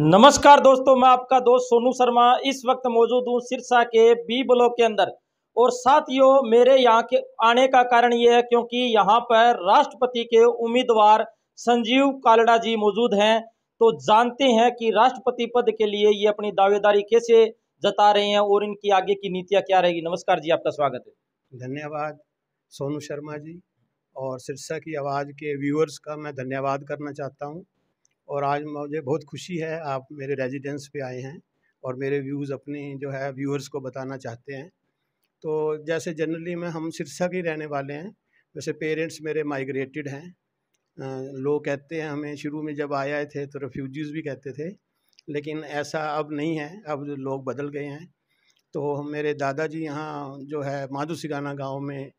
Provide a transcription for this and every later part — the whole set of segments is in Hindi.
नमस्कार दोस्तों मैं आपका दोस्त सोनू शर्मा इस वक्त मौजूद हूँ सिरसा के बी ब्लॉक के अंदर और साथियों मेरे यहाँ के आने का कारण ये है क्योंकि यहाँ पर राष्ट्रपति के उम्मीदवार संजीव कालड़ा जी मौजूद हैं तो जानते हैं कि राष्ट्रपति पद के लिए ये अपनी दावेदारी कैसे जता रहे हैं और इनकी आगे की नीतियाँ क्या रहेगी नमस्कार जी आपका स्वागत है धन्यवाद सोनू शर्मा जी और सिरसा की आवाज़ के व्यूअर्स का मैं धन्यवाद करना चाहता हूँ और आज मुझे बहुत खुशी है आप मेरे रेजिडेंस पे आए हैं और मेरे व्यूज़ अपने जो है व्यूअर्स को बताना चाहते हैं तो जैसे जनरली मैं हम सिरसा के रहने वाले हैं वैसे पेरेंट्स मेरे माइग्रेटेड हैं लोग कहते हैं हमें शुरू में जब आए थे तो रेफ्यूजीज़ भी कहते थे लेकिन ऐसा अब नहीं है अब लोग बदल गए हैं तो मेरे दादाजी यहाँ जो है माधु सिगाना गाँव में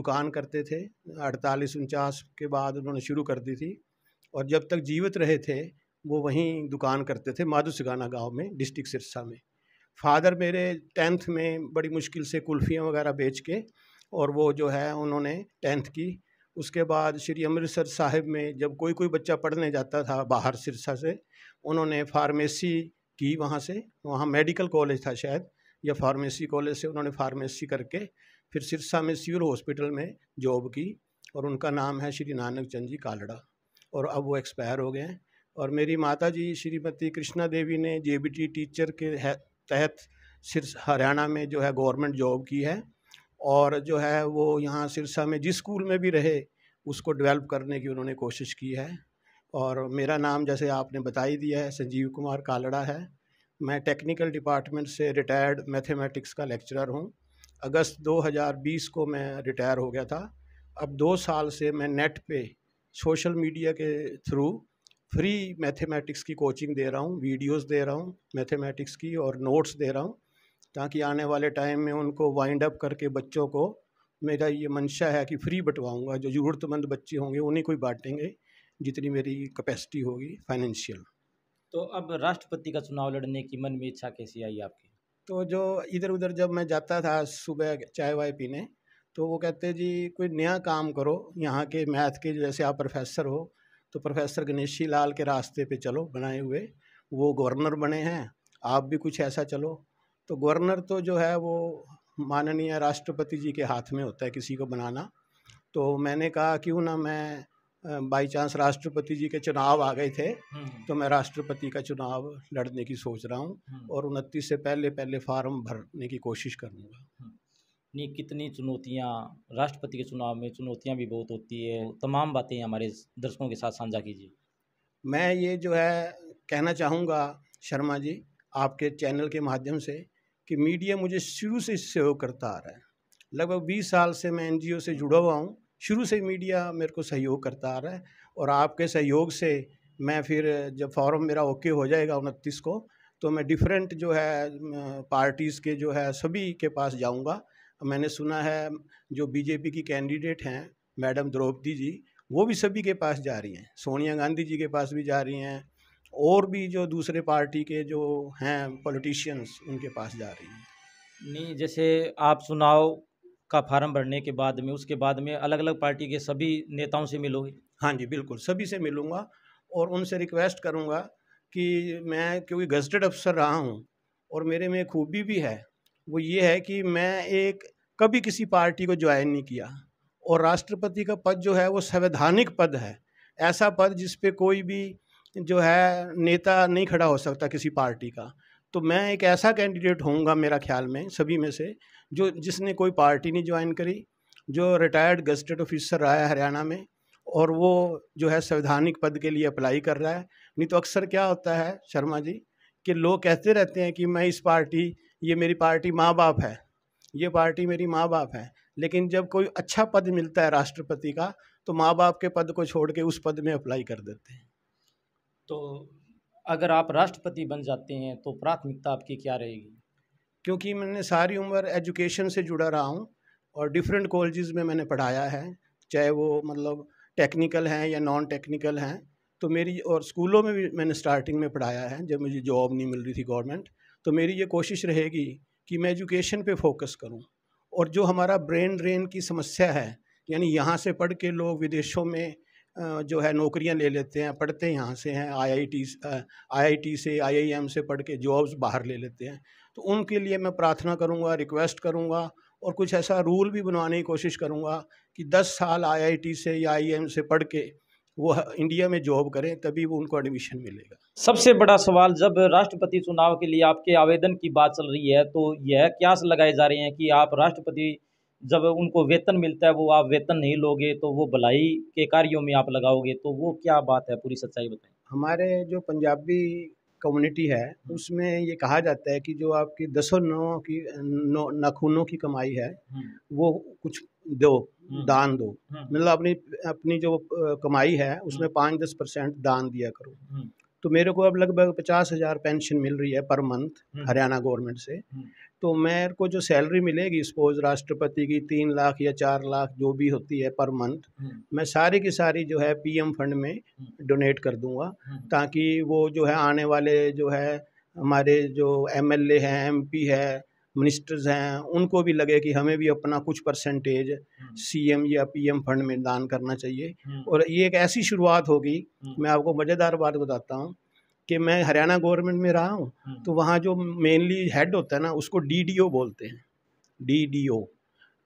दुकान करते थे अड़तालीस उनचास के बाद उन्होंने शुरू कर दी थी और जब तक जीवित रहे थे वो वहीं दुकान करते थे माधुसगाना गांव में डिस्ट्रिक्ट सिरसा में फादर मेरे टेंथ में बड़ी मुश्किल से कुल्फ़ियाँ वगैरह बेच के और वो जो है उन्होंने टेंथ की उसके बाद श्री अमृतसर साहिब में जब कोई कोई बच्चा पढ़ने जाता था बाहर सिरसा से उन्होंने फार्मेसी की वहाँ से वहाँ मेडिकल कॉलेज था शायद या फार्मेसी कॉलेज से उन्होंने फार्मेसी करके फिर सिरसा में सिविल हॉस्पिटल में जॉब की और उनका नाम है श्री नानक चंद जी कालड़ा और अब वो एक्सपायर हो गए हैं और मेरी माता जी श्रीमती कृष्णा देवी ने जे टीचर के तहत सिर्फ हरियाणा में जो है गवर्नमेंट जॉब की है और जो है वो यहाँ सिरसा में जिस स्कूल में भी रहे उसको डेवलप करने की उन्होंने कोशिश की है और मेरा नाम जैसे आपने बता ही दिया है संजीव कुमार कालड़ा है मैं टेक्निकल डिपार्टमेंट से रिटायर्ड मैथमेटिक्स का लेक्चरर हूँ अगस्त 2020 को मैं रिटायर हो गया था अब दो साल से मैं नेट पे सोशल मीडिया के थ्रू फ्री मैथमेटिक्स की कोचिंग दे रहा हूँ वीडियोस दे रहा हूँ मैथमेटिक्स की और नोट्स दे रहा हूँ ताकि आने वाले टाइम में उनको वाइंड अप करके बच्चों को मेरा ये मंशा है कि फ्री बटवाऊँगा जो ज़रूरतमंद बच्चे होंगे उन्हीं को ही बांटेंगे जितनी मेरी कैपेसिटी होगी फाइनेंशियल तो अब राष्ट्रपति का चुनाव लड़ने की मन में इच्छा कैसी आई आपकी तो जो इधर उधर जब मैं जाता था सुबह चाय वाय पीने तो वो कहते जी कोई नया काम करो यहाँ के मैथ के जैसे आप प्रोफेसर हो तो प्रोफेसर गणेशी लाल के रास्ते पे चलो बनाए हुए वो गवर्नर बने हैं आप भी कुछ ऐसा चलो तो गवर्नर तो जो है वो माननीय राष्ट्रपति जी के हाथ में होता है किसी को बनाना तो मैंने कहा क्यों ना मैं बाई चांस राष्ट्रपति जी के चुनाव आ गए थे हम्म। तो मैं राष्ट्रपति का चुनाव लड़ने की सोच रहा हूँ हम्म। और उनतीस से पहले पहले फार्म भरने की कोशिश करूँगा अपनी कितनी चुनौतियाँ राष्ट्रपति के चुनाव में चुनौतियाँ भी बहुत होती है तमाम बातें हमारे दर्शकों के साथ साझा कीजिए मैं ये जो है कहना चाहूँगा शर्मा जी आपके चैनल के माध्यम से कि मीडिया मुझे शुरू से सहयोग करता आ रहा है लगभग बीस साल से मैं एनजीओ से जुड़ा हुआ हूँ शुरू से मीडिया मेरे को सहयोग करता आ रहा है और आपके सहयोग से मैं फिर जब फॉरम मेरा ओके हो जाएगा उनतीस को तो मैं डिफरेंट जो है पार्टीज़ के जो है सभी के पास जाऊँगा मैंने सुना है जो बीजेपी की कैंडिडेट हैं मैडम द्रौपदी जी वो भी सभी के पास जा रही हैं सोनिया गांधी जी के पास भी जा रही हैं और भी जो दूसरे पार्टी के जो हैं पॉलिटिशियंस उनके पास जा रही हैं नहीं जैसे आप चुनाव का फार्म भरने के बाद में उसके बाद में अलग अलग पार्टी के सभी नेताओं से मिलोगे हाँ जी बिल्कुल सभी से मिलूँगा और उनसे रिक्वेस्ट करूँगा कि मैं क्योंकि गजटेड अफसर रहा हूँ और मेरे में खूबी भी है वो ये है कि मैं एक कभी किसी पार्टी को ज्वाइन नहीं किया और राष्ट्रपति का पद जो है वो संवैधानिक पद है ऐसा पद जिस पे कोई भी जो है नेता नहीं खड़ा हो सकता किसी पार्टी का तो मैं एक ऐसा कैंडिडेट होऊंगा मेरा ख्याल में सभी में से जो जिसने कोई पार्टी नहीं ज्वाइन करी जो रिटायर्ड गजटेड ऑफिसर रहा है हरियाणा में और वो जो है संवैधानिक पद के लिए अप्लाई कर रहा है नहीं तो अक्सर क्या होता है शर्मा जी कि लोग कहते रहते हैं कि मैं इस पार्टी ये मेरी पार्टी माँ बाप है ये पार्टी मेरी माँ बाप है लेकिन जब कोई अच्छा पद मिलता है राष्ट्रपति का तो माँ बाप के पद को छोड़ के उस पद में अप्लाई कर देते हैं तो अगर आप राष्ट्रपति बन जाते हैं तो प्राथमिकता आपकी क्या रहेगी क्योंकि मैंने सारी उम्र एजुकेशन से जुड़ा रहा हूँ और डिफरेंट कॉलेजेस में मैंने पढ़ाया है चाहे वो मतलब टेक्निकल हैं या नॉन टेक्निकल हैं तो मेरी और स्कूलों में भी मैंने स्टार्टिंग में पढ़ाया है जब मुझे जॉब नहीं मिल रही थी गवर्नमेंट तो मेरी ये कोशिश रहेगी कि मैं एजुकेशन पे फोकस करूं और जो हमारा ब्रेन ड्रेन की समस्या है यानी यहाँ से पढ़ के लोग विदेशों में जो है नौकरियाँ ले लेते हैं पढ़ते यहाँ से हैं आईआईटी आईआईटी से आईआईएम से पढ़ के जॉब्स बाहर ले लेते हैं तो उनके लिए मैं प्रार्थना करूँगा रिक्वेस्ट करूँगा और कुछ ऐसा रूल भी बनवाने की कोशिश करूँगा कि दस साल आई से या आई से पढ़ के वो इंडिया में जॉब करें तभी वो उनको एडमिशन मिलेगा सबसे बड़ा सवाल जब राष्ट्रपति चुनाव के लिए आपके आवेदन की बात चल रही है तो यह क्यास लगाए जा रहे हैं कि आप राष्ट्रपति जब उनको वेतन मिलता है वो आप वेतन नहीं लोगे तो वो भलाई के कार्यों में आप लगाओगे तो वो क्या बात है पूरी सच्चाई बताएं हमारे जो पंजाबी कम्युनिटी है उसमें ये कहा जाता है कि जो आपकी दसों नौ की नौ नाखूनों की कमाई है हम्म। वो कुछ दो हम्म। दान दो हम्म। मतलब अपनी अपनी जो कमाई है हम्म। उसमें पाँच दस परसेंट दान दिया करो तो मेरे को अब लगभग पचास हज़ार पेंशन मिल रही है पर मंथ हरियाणा गवर्नमेंट से तो मेरे को जो सैलरी मिलेगी सपोज राष्ट्रपति की तीन लाख या चार लाख जो भी होती है पर मंथ मैं सारी की सारी जो है पीएम फंड में डोनेट कर दूंगा ताकि वो जो है आने वाले जो है हमारे जो एमएलए हैं एमपी है मिनिस्टर्स हैं उनको भी लगे कि हमें भी अपना कुछ परसेंटेज सीएम हम्म। या पीएम फंड में दान करना चाहिए हम्म। और ये एक ऐसी शुरुआत होगी हम्म। मैं आपको मज़ेदार बात बताता हूँ कि मैं हरियाणा गवर्नमेंट में रहा हूँ तो वहाँ जो मेनली हेड होता है ना उसको डी बोलते हैं डी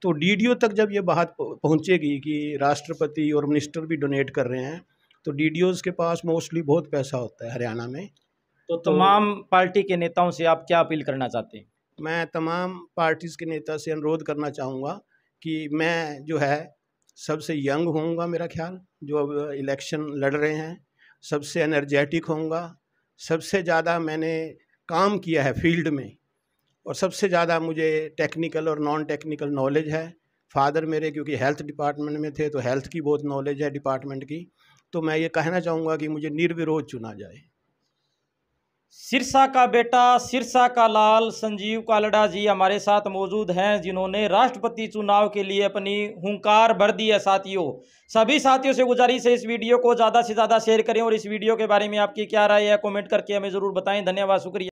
तो डी तक जब ये बात पहुँचेगी कि राष्ट्रपति और मिनिस्टर भी डोनेट कर रहे हैं तो डी के पास मोस्टली बहुत पैसा होता है हरियाणा में तो, तो तमाम पार्टी के नेताओं से आप क्या अपील करना चाहते हैं मैं तमाम पार्टीज़ के नेता से अनुरोध करना चाहूँगा कि मैं जो है सबसे यंग होऊंगा मेरा ख्याल जो अब इलेक्शन लड़ रहे हैं सबसे एनर्जेटिक होऊंगा सबसे ज़्यादा मैंने काम किया है फील्ड में और सबसे ज़्यादा मुझे टेक्निकल और नॉन टेक्निकल नॉलेज है फादर मेरे क्योंकि हेल्थ डिपार्टमेंट में थे तो हेल्थ की बहुत नॉलेज है डिपार्टमेंट की तो मैं ये कहना चाहूँगा कि मुझे निर्विरोध चुना जाए सिरसा का बेटा सिरसा का लाल संजीव कालड़ा जी हमारे साथ मौजूद हैं जिन्होंने राष्ट्रपति चुनाव के लिए अपनी हुंकार भर दी है साथियों सभी साथियों से गुजारिश है इस वीडियो को ज़्यादा से ज़्यादा शेयर करें और इस वीडियो के बारे में आपकी क्या राय है कमेंट करके हमें ज़रूर बताएं धन्यवाद शुक्रिया